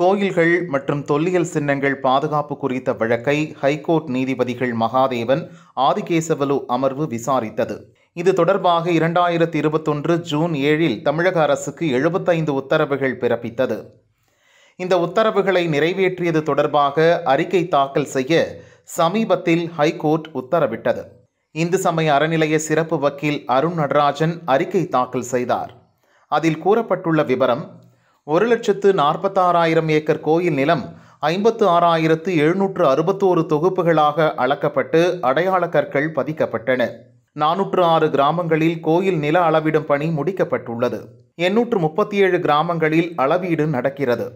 கோயில்கள் மற்றும் தொல்லியல் சின்னங்கள் பாதுகாப்பு குறித்த வழக்கை ஹைகோர்ட் நீதிபதிகள் மகாதேவன் ஆதிகேசவலு அமர்வு விசாரித்தது இது தொடர்பாக இரண்டாயிரத்தி இருபத்தொன்று ஜூன் ஏழில் தமிழக அரசுக்கு எழுபத்தைந்து உத்தரவுகள் பிறப்பித்தது இந்த உத்தரவுகளை நிறைவேற்றியது தொடர்பாக அறிக்கை தாக்கல் செய்ய சமீபத்தில் ஹைகோர்ட் உத்தரவிட்டது இந்து சமய அறநிலைய சிறப்பு வக்கீல் அருண் நடராஜன் அறிக்கை தாக்கல் செய்தார் அதில் கூறப்பட்டுள்ள விவரம் ஒரு லட்சத்து நாற்பத்தாறாயிரம் ஏக்கர் கோயில் நிலம் ஐம்பத்து ஆறாயிரத்து எழுநூற்று அறுபத்தோரு தொகுப்புகளாக அளக்கப்பட்டு அடையாள கற்கள் பதிக்கப்பட்டன நானூற்று ஆறு கிராமங்களில் கோயில் நில அளவிடும் பணி முடிக்கப்பட்டுள்ளது எண்ணூற்று முப்பத்தி ஏழு கிராமங்களில் அளவீடு நடக்கிறது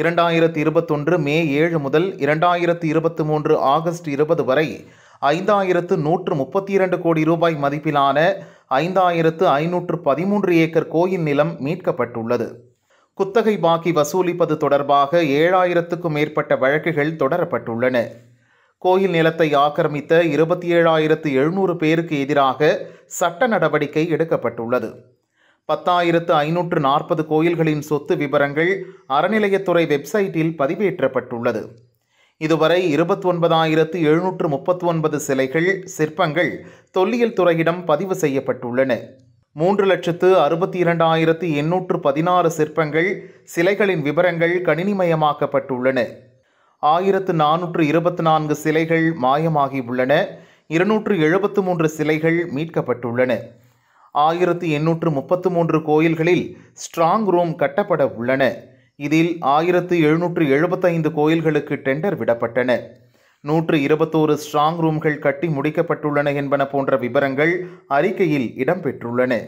இரண்டாயிரத்தி இருபத்தொன்று மே ஏழு முதல் இரண்டாயிரத்து இருபத்தி மூன்று ஆகஸ்ட் இருபது வரை ஐந்தாயிரத்து நூற்று முப்பத்தி இரண்டு கோடி ரூபாய் மதிப்பிலான ஐந்தாயிரத்து ஐநூற்று பதிமூன்று ஏக்கர் கோயில் நிலம் மீட்கப்பட்டுள்ளது குத்தகை பாக்கி வசூலிப்பது தொடர்பாக ஏழாயிரத்துக்கும் மேற்பட்ட வழக்குகள் தொடரப்பட்டுள்ளன கோயில் நிலத்தை ஆக்கிரமித்த இருபத்தி ஏழாயிரத்து எழுநூறு பேருக்கு எதிராக சட்ட நடவடிக்கை எடுக்கப்பட்டுள்ளது பத்தாயிரத்து ஐநூற்று நாற்பது கோயில்களின் சொத்து விவரங்கள் அறநிலையத்துறை வெப்சைட்டில் பதிவேற்றப்பட்டுள்ளது இதுவரை இருபத்தொன்பதாயிரத்து எழுநூற்று முப்பத்தி ஒன்பது சிலைகள் சிற்பங்கள் தொல்லியல் துறையிடம் பதிவு செய்யப்பட்டுள்ளன மூன்று லட்சத்து அறுபத்தி இரண்டாயிரத்து எண்ணூற்று பதினாறு சிற்பங்கள் சிலைகளின் விவரங்கள் கணினிமயமாக்கப்பட்டுள்ளன ஆயிரத்து நானூற்று இருபத்தி நான்கு சிலைகள் மாயமாகி உள்ளன இருநூற்று எழுபத்து மூன்று சிலைகள் மீட்கப்பட்டுள்ளன ஆயிரத்து எண்ணூற்று முப்பத்து மூன்று கோயில்களில் ஸ்ட்ராங் ரூம் கட்டப்பட உள்ளன இதில் ஆயிரத்து எழுநூற்று எழுபத்தைந்து கோயில்களுக்கு டெண்டர் விடப்பட்டன நூற்று இருபத்தோரு ஸ்ட்ராங் ரூம்கள் கட்டி முடிக்கப்பட்டுள்ளன என்பன போன்ற விவரங்கள் அறிக்கையில் இடம்பெற்றுள்ளன